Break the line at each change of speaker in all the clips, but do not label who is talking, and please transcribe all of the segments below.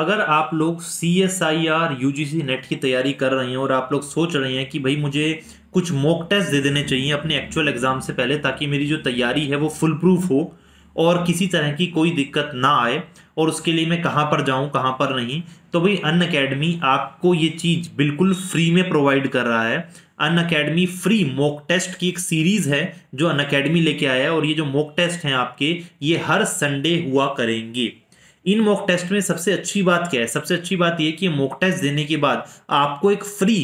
अगर आप लोग C S I R U G C NET की तैयारी कर रहे हैं और आप लोग सोच रहे हैं कि भाई मुझे कुछ मॉक टेस्ट दे देने चाहिए अपने एक्चुअल एग्ज़ाम से पहले ताकि मेरी जो तैयारी है वो फुल प्रूफ हो और किसी तरह की कोई दिक्कत ना आए और उसके लिए मैं कहाँ पर जाऊँ कहाँ पर नहीं तो भाई अन अकेडमी आपको ये चीज़ बिल्कुल फ्री में प्रोवाइड कर रहा है Unacademy free mock test की एक सीरीज़ है जो अन अकेडमी लेके आया है और ये जो मॉक टेस्ट हैं आपके ये हर संडे हुआ करेंगे इन मॉक टेस्ट में सबसे अच्छी बात क्या है सबसे अच्छी बात यह कि मॉक टेस्ट देने के बाद आपको एक free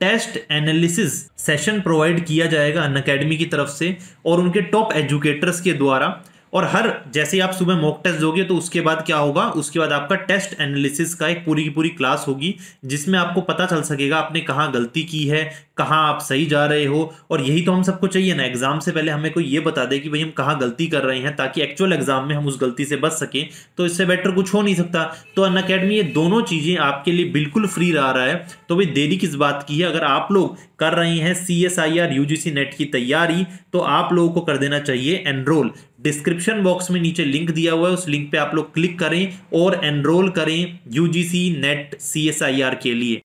test analysis session provide किया जाएगा अन अकेडमी की तरफ से और उनके टॉप एजुकेटर्स के द्वारा और हर जैसे आप सुबह मॉक टेस्ट दोगे तो उसके बाद क्या होगा उसके बाद आपका टेस्ट एनालिसिस का एक पूरी की पूरी क्लास होगी जिसमें आपको पता चल सकेगा आपने कहाँ गलती की है कहाँ आप सही जा रहे हो और यही तो हम सबको चाहिए ना एग्ज़ाम से पहले हमें कोई ये बता दे कि भाई हम कहाँ गलती कर रहे हैं ताकि एक्चुअल एग्ज़ाम में हम उस गलती से बच सकें तो इससे बेटर कुछ हो नहीं सकता तो अन अकेडमी ये दोनों चीज़ें आपके लिए बिल्कुल फ्री रह रहा है तो भाई देरी किस बात की है अगर आप लोग कर रहे हैं C S I R U G C NET की तैयारी तो आप लोगों को कर देना चाहिए एनरोल डिस्क्रिप्शन बॉक्स में नीचे लिंक दिया हुआ है उस लिंक पे आप लोग क्लिक करें और एनरोल करें यूजीसी नेट सीएसआईआर के लिए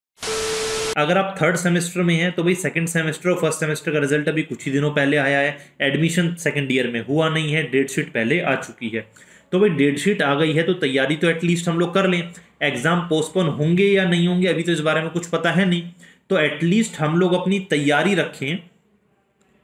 अगर आप थर्ड सेमेस्टर में हैं तो भाई सेकंड सेमेस्टर और फर्स्ट सेमेस्टर का रिजल्ट अभी कुछ ही दिनों पहले आया है एडमिशन सेकंड ईयर में हुआ नहीं है डेट शीट पहले आ चुकी है तो भाई डेट शीट आ गई है तो तैयारी तो एटलीस्ट हम लोग कर लें एग्जाम पोस्टपोन होंगे या नहीं होंगे अभी तो इस बारे में कुछ पता है नहीं तो एटलीस्ट हम लोग अपनी तैयारी रखें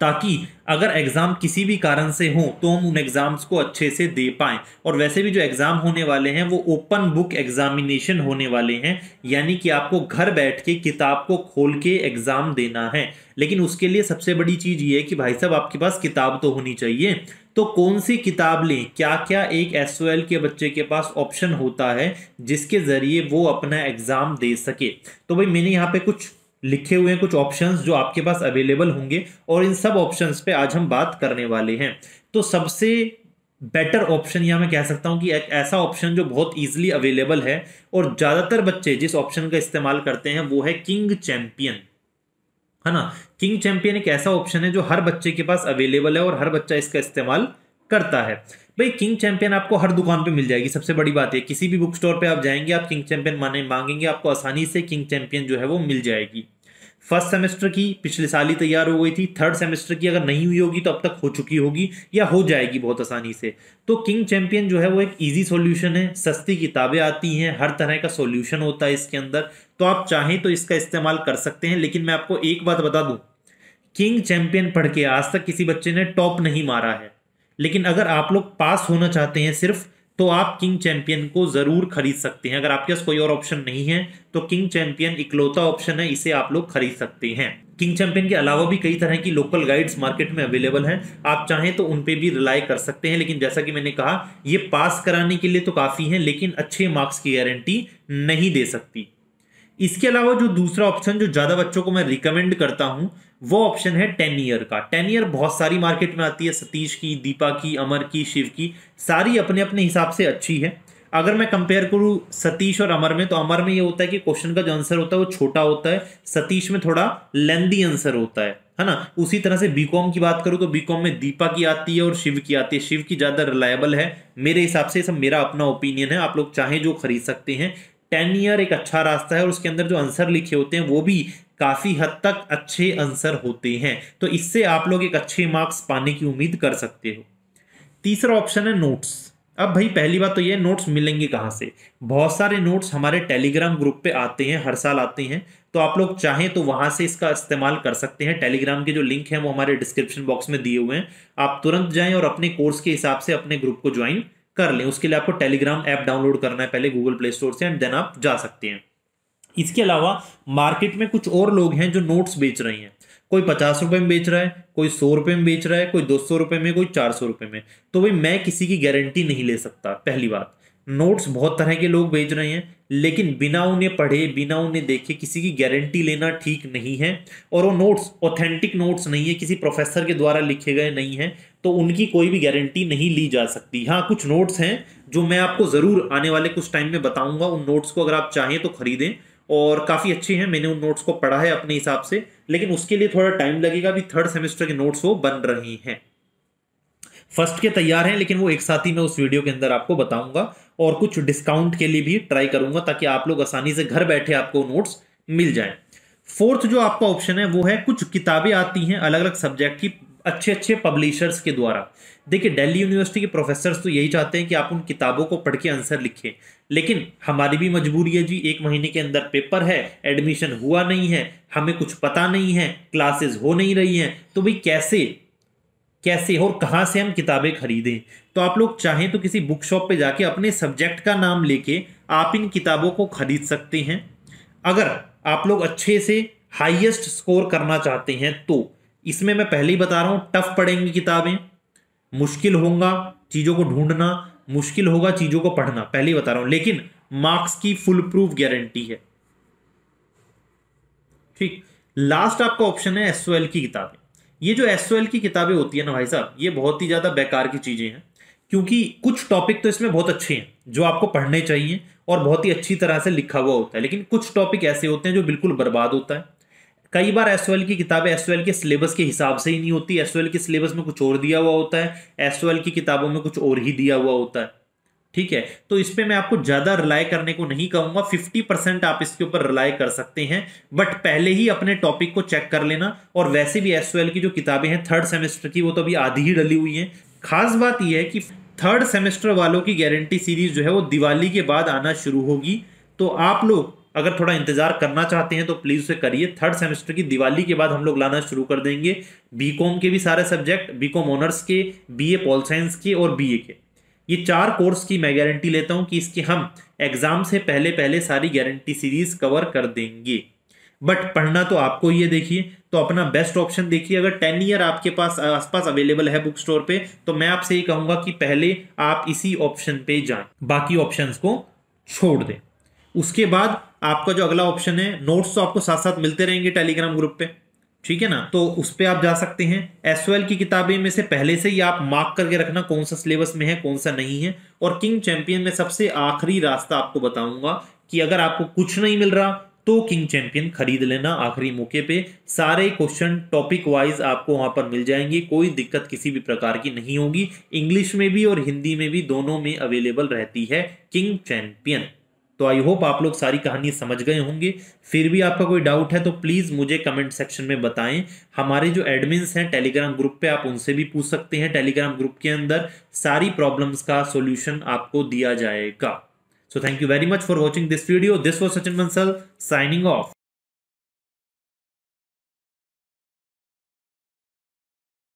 ताकि अगर एग्ज़ाम किसी भी कारण से हो तो हम उन एग्ज़ाम्स को अच्छे से दे पाएँ और वैसे भी जो एग्ज़ाम होने वाले हैं वो ओपन बुक एग्ज़ामिनेशन होने वाले हैं यानी कि आपको घर बैठ के किताब को खोल के एग्ज़ाम देना है लेकिन उसके लिए सबसे बड़ी चीज़ ये है कि भाई साहब आपके पास किताब तो होनी चाहिए तो कौन सी किताब लें क्या क्या एक एस के बच्चे के पास ऑप्शन होता है जिसके ज़रिए वो अपना एग्ज़ाम दे सके तो भाई मैंने यहाँ पे कुछ लिखे हुए हैं कुछ ऑप्शंस जो आपके पास अवेलेबल होंगे और इन सब ऑप्शंस पे आज हम बात करने वाले हैं तो सबसे बेटर ऑप्शन या मैं कह सकता हूँ कि एक ऐसा ऑप्शन जो बहुत इजीली अवेलेबल है और ज़्यादातर बच्चे जिस ऑप्शन का इस्तेमाल करते हैं वो है किंग चैम्पियन है ना किंग चैम्पियन एक ऐसा ऑप्शन है जो हर बच्चे के पास अवेलेबल है और हर बच्चा इसका इस्तेमाल करता है भाई किंग चैंपियन आपको हर दुकान पे मिल जाएगी सबसे बड़ी बात है किसी भी बुक स्टोर पे आप जाएंगे आप किंग चैंपियन माने मांगेंगे आपको आसानी से किंग चैंपियन जो है वो मिल जाएगी फर्स्ट सेमेस्टर की पिछले साल ही तैयार हो गई थी थर्ड सेमेस्टर की अगर नहीं हुई होगी तो अब तक हो चुकी होगी या हो जाएगी बहुत आसानी से तो किंग चैंपियन जो है वो एक इजी सॉल्यूशन है सस्ती किताबें आती हैं हर तरह का सॉल्यूशन होता है इसके अंदर तो आप चाहें तो इसका इस्तेमाल कर सकते हैं लेकिन मैं आपको एक बात बता दूं किंग चैंपियन पढ़ के आज तक किसी बच्चे ने टॉप नहीं मारा है लेकिन अगर आप लोग पास होना चाहते हैं सिर्फ तो आप किंग चैंपियन को ज़रूर खरीद सकते हैं अगर आपके पास कोई और ऑप्शन नहीं है तो किंग चैंपियन इकलौता ऑप्शन है इसे आप लोग खरीद सकते हैं किंग चैंपियन के अलावा भी कई तरह की लोकल गाइड्स मार्केट में अवेलेबल हैं आप चाहें तो उनपे भी रिलाई कर सकते हैं लेकिन जैसा कि मैंने कहा ये पास कराने के लिए तो काफ़ी है लेकिन अच्छे मार्क्स की गारंटी नहीं दे सकती इसके अलावा जो दूसरा ऑप्शन जो ज़्यादा बच्चों को मैं रिकमेंड करता हूं वो ऑप्शन है टेन ईयर का टेन ईयर बहुत सारी मार्केट में आती है सतीश की दीपा की अमर की शिव की सारी अपने अपने हिसाब से अच्छी है अगर मैं कंपेयर करूँ सतीश और अमर में तो अमर में ये होता है कि क्वेश्चन का जो आंसर होता है वो छोटा होता है सतीश में थोड़ा लेंदी आंसर होता है है ना उसी तरह से बीकॉम की बात करूँ तो बीकॉम में दीपा की आती है और शिव की आती है शिव की ज़्यादा रिलायबल है मेरे हिसाब से सब मेरा अपना ओपिनियन है आप लोग चाहें जो खरीद सकते हैं टेन ईयर एक अच्छा रास्ता है और उसके अंदर जो आंसर लिखे होते हैं वो भी काफ़ी हद तक अच्छे आंसर होते हैं तो इससे आप लोग एक अच्छे मार्क्स पाने की उम्मीद कर सकते हो तीसरा ऑप्शन है नोट्स अब भाई पहली बात तो ये नोट्स मिलेंगे कहाँ से बहुत सारे नोट्स हमारे टेलीग्राम ग्रुप पे आते हैं हर साल आते हैं तो आप लोग चाहें तो वहाँ से इसका इस्तेमाल कर सकते हैं टेलीग्राम के जो लिंक हैं वो हमारे डिस्क्रिप्शन बॉक्स में दिए हुए हैं आप तुरंत जाएं और अपने कोर्स के हिसाब से अपने ग्रुप को ज्वाइन कर लें उसके लिए आपको टेलीग्राम ऐप डाउनलोड करना है पहले गूगल प्ले स्टोर से एंड देन आप जा सकते हैं इसके अलावा मार्केट में कुछ और लोग हैं जो नोट्स बेच रहे हैं कोई पचास रुपये में बेच रहा है कोई सौ रुपये में बेच रहा है कोई दो सौ रुपये में कोई चार सौ रुपये में तो भाई मैं किसी की गारंटी नहीं ले सकता पहली बात नोट्स बहुत तरह के लोग बेच रहे हैं लेकिन बिना उन्हें पढ़े बिना उन्हें देखे किसी की गारंटी लेना ठीक नहीं है और वो नोट्स ऑथेंटिक नोट्स नहीं है किसी प्रोफेसर के द्वारा लिखे गए नहीं हैं तो उनकी कोई भी गारंटी नहीं ली जा सकती हाँ कुछ नोट्स हैं जो मैं आपको ज़रूर आने वाले कुछ टाइम में बताऊंगा उन नोट्स को अगर आप चाहें तो खरीदें और काफ़ी अच्छी हैं मैंने उन नोट्स को पढ़ा है अपने हिसाब से लेकिन उसके लिए थोड़ा टाइम लगेगा अभी थर्ड सेमेस्टर के नोट्स वो बन रही हैं फर्स्ट के तैयार हैं लेकिन वो एक साथ ही मैं उस वीडियो के अंदर आपको बताऊंगा और कुछ डिस्काउंट के लिए भी ट्राई करूंगा ताकि आप लोग आसानी से घर बैठे आपको नोट्स मिल जाएं फोर्थ जो आपका ऑप्शन है वो है कुछ किताबें आती हैं अलग अलग सब्जेक्ट की अच्छे अच्छे पब्लिशर्स के द्वारा देखिए दिल्ली यूनिवर्सिटी के प्रोफेसर्स तो यही चाहते हैं कि आप उन किताबों को पढ़ के आंसर लिखें लेकिन हमारी भी मजबूरी है जी एक महीने के अंदर पेपर है एडमिशन हुआ नहीं है हमें कुछ पता नहीं है क्लासेस हो नहीं रही हैं तो भाई कैसे कैसे और कहाँ से हम किताबें खरीदें तो आप लोग चाहें तो किसी बुक शॉप पर जाके अपने सब्जेक्ट का नाम लेके आप इन किताबों को खरीद सकते हैं अगर आप लोग अच्छे से हाईएस्ट स्कोर करना चाहते हैं तो इसमें मैं पहले ही बता रहा हूँ टफ पढ़ेंगी किताबें मुश्किल होगा चीज़ों को ढूंढना मुश्किल होगा चीज़ों को पढ़ना पहले ही बता रहा हूँ लेकिन मार्क्स की फुल प्रूफ गारंटी है ठीक लास्ट आपका ऑप्शन है एस की किताबें ये जो एस की किताबें होती है ना भाई साहब ये बहुत ही ज़्यादा बेकार की चीज़ें हैं क्योंकि कुछ टॉपिक तो इसमें बहुत अच्छे हैं जो आपको पढ़ने चाहिए और बहुत ही अच्छी तरह से लिखा हुआ होता है लेकिन कुछ टॉपिक ऐसे होते हैं जो बिल्कुल बर्बाद होता है कई बार एस की किताबें एस के सिलेबस के हिसाब से ही नहीं होती एस के सिलेबस में कुछ और दिया हुआ होता है एस की किताबों में कुछ और ही दिया हुआ होता है ठीक है तो इस पर मैं आपको ज़्यादा रिलाई करने को नहीं कहूँगा 50 परसेंट आप इसके ऊपर रिलाई कर सकते हैं बट पहले ही अपने टॉपिक को चेक कर लेना और वैसे भी एस की जो किताबें हैं थर्ड सेमेस्टर की वो तो अभी आधी ही डली हुई हैं खास बात यह है कि थर्ड सेमेस्टर वालों की गारंटी सीरीज जो है वो दिवाली के बाद आना शुरू होगी तो आप लोग अगर थोड़ा इंतजार करना चाहते हैं तो प्लीज़ उसे करिए थर्ड सेमेस्टर की दिवाली के बाद हम लोग लाना शुरू कर देंगे बीकॉम के भी सारे सब्जेक्ट बीकॉम ऑनर्स के बीए पॉल साइंस के और बीए के ये चार कोर्स की मैं गारंटी लेता हूँ कि इसके हम एग्ज़ाम से पहले पहले सारी गारंटी सीरीज़ कवर कर देंगे बट पढ़ना तो आपको ये देखिए तो अपना बेस्ट ऑप्शन देखिए अगर टेन ईयर आपके पास आसपास अवेलेबल है बुक स्टोर पे तो मैं आपसे ये कहूँगा कि पहले आप इसी ऑप्शन पे जाएं बाकी ऑप्शंस को छोड़ दें उसके बाद आपका जो अगला ऑप्शन है नोट्स तो आपको साथ साथ मिलते रहेंगे टेलीग्राम ग्रुप पे ठीक है ना तो उस पर आप जा सकते हैं एस की किताबें में से पहले से ही आप मार्क करके रखना कौन सा सिलेबस में है कौन सा नहीं है और किंग चैंपियन में सबसे आखिरी रास्ता आपको बताऊंगा कि अगर आपको कुछ नहीं मिल रहा तो किंग चैंपियन खरीद लेना आखिरी मौके पे सारे क्वेश्चन टॉपिक वाइज आपको वहां पर मिल जाएंगे कोई दिक्कत किसी भी प्रकार की नहीं होगी इंग्लिश में भी और हिंदी में भी दोनों में अवेलेबल रहती है किंग चैंपियन तो आई होप आप लोग सारी कहानी समझ गए होंगे फिर भी आपका कोई डाउट है तो प्लीज़ मुझे कमेंट सेक्शन में बताएं हमारे जो एडमिन्स हैं टेलीग्राम ग्रुप पे आप उनसे भी पूछ सकते हैं टेलीग्राम ग्रुप के अंदर सारी प्रॉब्लम्स का सोल्यूशन आपको दिया जाएगा so thank you very much for watching this video this was Sachin Bansal signing of